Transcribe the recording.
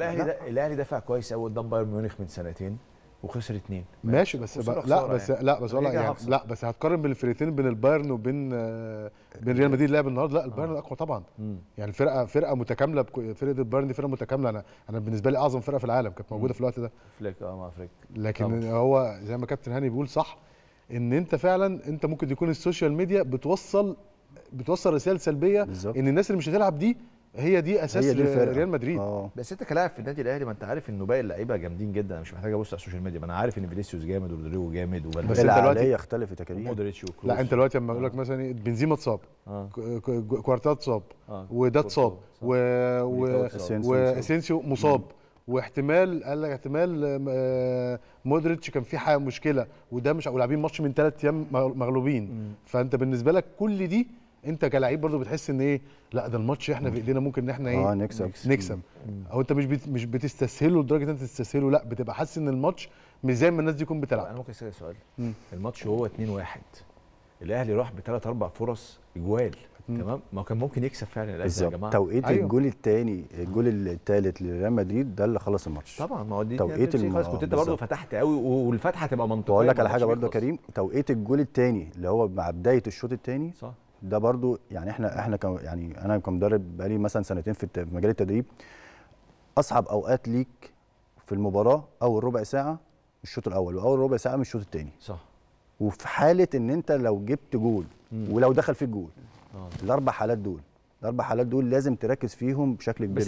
الاهلي الاهلي دفع كويس قوي قدام بايرن ميونخ من سنتين وخسر اثنين ماشي بس بقى لا بس يعني. لا بس والله يعني لا بس هتقارن بين الفرقتين بين البايرن وبين بين ريال مدريد لعب النهارده لا البايرن آه. اقوى طبعا م. يعني فرقه فرقه متكامله بك... فرقه البايرن دي فرقه متكامله انا انا بالنسبه لي اعظم فرقه في العالم كانت موجوده م. في الوقت ده فليك اه مع فليك لكن طبعا. هو زي ما كابتن هاني بيقول صح ان انت فعلا انت ممكن يكون السوشيال ميديا بتوصل بتوصل رسائل سلبيه بالزبط. ان الناس اللي مش هتلعب دي هي دي اساس هي دي ريال مدريد أوه. بس انت كلاعب في النادي الاهلي ما انت عارف انه باقي اللعيبه جامدين جدا انا مش محتاج ابص على السوشيال ميديا ما انا عارف ان فينيسيوس جامد ورودريجو جامد وبس بس انت دلوقتي اختلفت يا مودريتش مودريتش لا انت دلوقتي لما اقول لك آه. مثلا بنزيما اتصاب آه. كوارتات اتصاب آه. وده اتصاب واسينسيو مصاب واحتمال قال لك احتمال آه، مودريتش كان في حاجه مشكله وده مش ولاعبين ماتش من ثلاث ايام مغلوبين فانت بالنسبه لك كل دي انت كلاعب برضو بتحس ان ايه لا ده الماتش احنا في ايدينا ممكن ان احنا ايه اه نكسب نكسب او انت مش بت مش بتستسهله لدرجه انت تستسهله لا بتبقى حاسس ان الماتش مش زي ما الناس دي تكون بتلعب انا ممكن اسالك سؤال مم. الماتش هو 2 1 الاهلي راح بثلاث اربع فرص اجوال تمام ما كان ممكن يكسب فعلا الاهلي يا جماعه توقيت أيوه. الجول الثاني الجول الثالث لريال مدريد ده اللي خلص الماتش طبعا ما هو دي توقيت الم... خلاص كنت انت برضه فتحت قوي والفتحه تبقى منطقيه اقول لك على حاجه برضه كريم توقيت الجول الثاني اللي هو مع بدايه الشوط الثاني صح ده برضو يعني احنا احنا كم يعني انا كمدرب بقالي مثلا سنتين في مجال التدريب اصعب اوقات ليك في المباراه اول ربع ساعه الشوط الاول واول ربع ساعه من الشوط الثاني صح وفي حاله ان انت لو جبت جول ولو دخل فيك جول آه. الاربع حالات دول الاربع حالات دول لازم تركز فيهم بشكل كبير